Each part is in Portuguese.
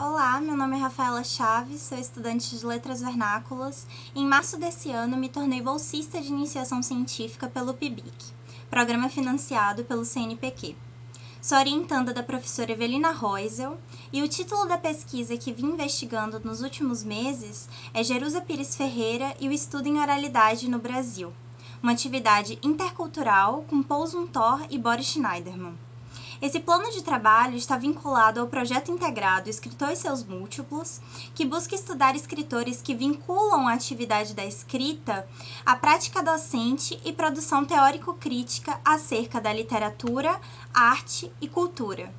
Olá, meu nome é Rafaela Chaves, sou estudante de Letras Vernáculas. Em março desse ano, me tornei bolsista de iniciação científica pelo PIBIC, programa financiado pelo CNPq. Sou orientanda da professora Evelina Reusel e o título da pesquisa que vim investigando nos últimos meses é Jerusa Pires Ferreira e o estudo em oralidade no Brasil, uma atividade intercultural com Paul Zuntor e Boris Schneiderman. Esse plano de trabalho está vinculado ao projeto integrado Escritor e seus múltiplos, que busca estudar escritores que vinculam a atividade da escrita à prática docente e produção teórico-crítica acerca da literatura, arte e cultura.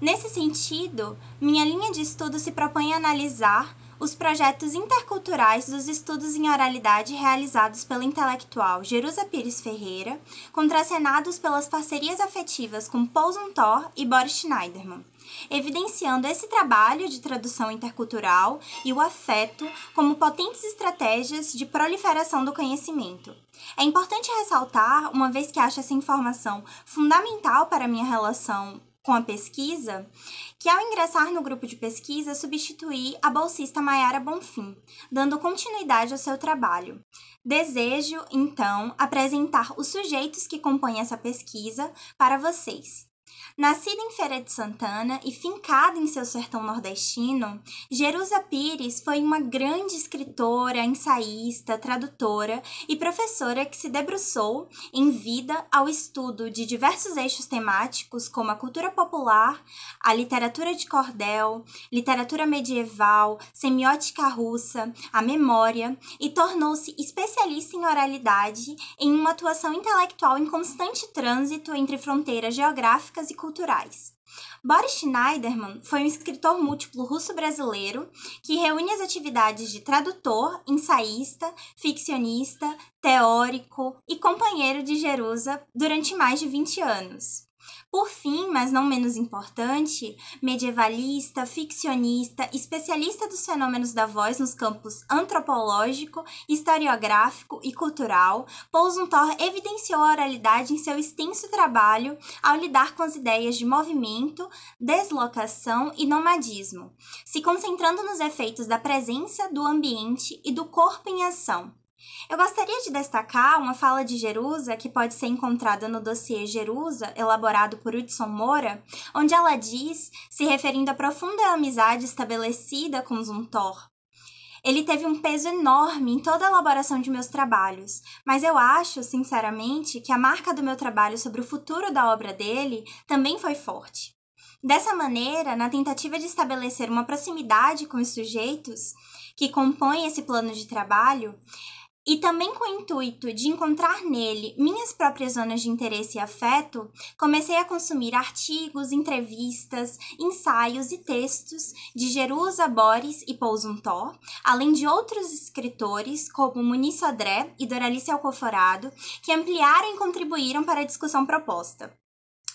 Nesse sentido, minha linha de estudo se propõe a analisar os projetos interculturais dos estudos em oralidade realizados pela intelectual Jerusa Pires Ferreira, contracenados pelas parcerias afetivas com Paul Zuntor e Boris Schneiderman, evidenciando esse trabalho de tradução intercultural e o afeto como potentes estratégias de proliferação do conhecimento. É importante ressaltar, uma vez que acho essa informação fundamental para minha relação com a pesquisa, que ao ingressar no grupo de pesquisa substituí a bolsista Maiara Bonfim, dando continuidade ao seu trabalho. Desejo, então, apresentar os sujeitos que compõem essa pesquisa para vocês. Nascida em Feira de Santana e fincada em seu sertão nordestino, Jerusa Pires foi uma grande escritora, ensaísta, tradutora e professora que se debruçou em vida ao estudo de diversos eixos temáticos como a cultura popular, a literatura de cordel, literatura medieval, semiótica russa, a memória e tornou-se especialista em oralidade em uma atuação intelectual em constante trânsito entre fronteiras geográficas e culturais. Boris Schneiderman foi um escritor múltiplo russo-brasileiro que reúne as atividades de tradutor, ensaísta, ficcionista, teórico e companheiro de Jerusa durante mais de 20 anos. Por fim, mas não menos importante, medievalista, ficcionista, especialista dos fenômenos da voz nos campos antropológico, historiográfico e cultural, Poulsentor evidenciou a oralidade em seu extenso trabalho ao lidar com as ideias de movimento, deslocação e nomadismo, se concentrando nos efeitos da presença, do ambiente e do corpo em ação. Eu gostaria de destacar uma fala de Jerusa que pode ser encontrada no dossiê Jerusa, elaborado por Hudson Moura, onde ela diz, se referindo à profunda amizade estabelecida com Zuntor. Ele teve um peso enorme em toda a elaboração de meus trabalhos, mas eu acho, sinceramente, que a marca do meu trabalho sobre o futuro da obra dele também foi forte. Dessa maneira, na tentativa de estabelecer uma proximidade com os sujeitos que compõem esse plano de trabalho, e também com o intuito de encontrar nele minhas próprias zonas de interesse e afeto, comecei a consumir artigos, entrevistas, ensaios e textos de Jerusa Boris e Pouzuntó, além de outros escritores como Muniz Sodré e Doralice Alcoforado, que ampliaram e contribuíram para a discussão proposta.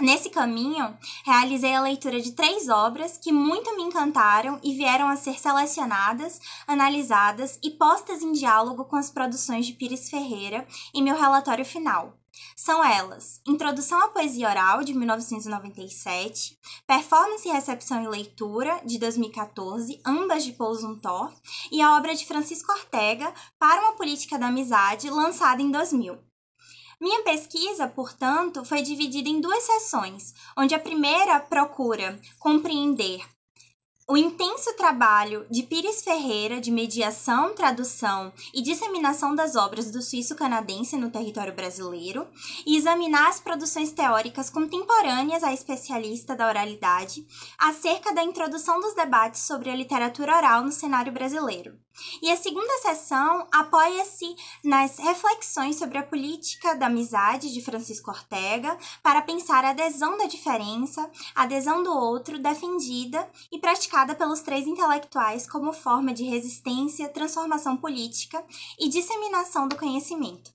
Nesse caminho, realizei a leitura de três obras que muito me encantaram e vieram a ser selecionadas, analisadas e postas em diálogo com as produções de Pires Ferreira em meu relatório final. São elas: Introdução à Poesia Oral, de 1997, Performance, Recepção e Leitura, de 2014, ambas de Pouso Thor, e a obra de Francisco Ortega, Para uma Política da Amizade, lançada em 2000. Minha pesquisa, portanto, foi dividida em duas sessões, onde a primeira procura compreender o intenso trabalho de Pires Ferreira de mediação, tradução e disseminação das obras do suíço-canadense no território brasileiro e examinar as produções teóricas contemporâneas à especialista da oralidade acerca da introdução dos debates sobre a literatura oral no cenário brasileiro. E a segunda sessão apoia-se nas reflexões sobre a política da amizade de Francisco Ortega para pensar a adesão da diferença, a adesão do outro defendida e praticada pensada pelos três intelectuais como forma de resistência, transformação política e disseminação do conhecimento.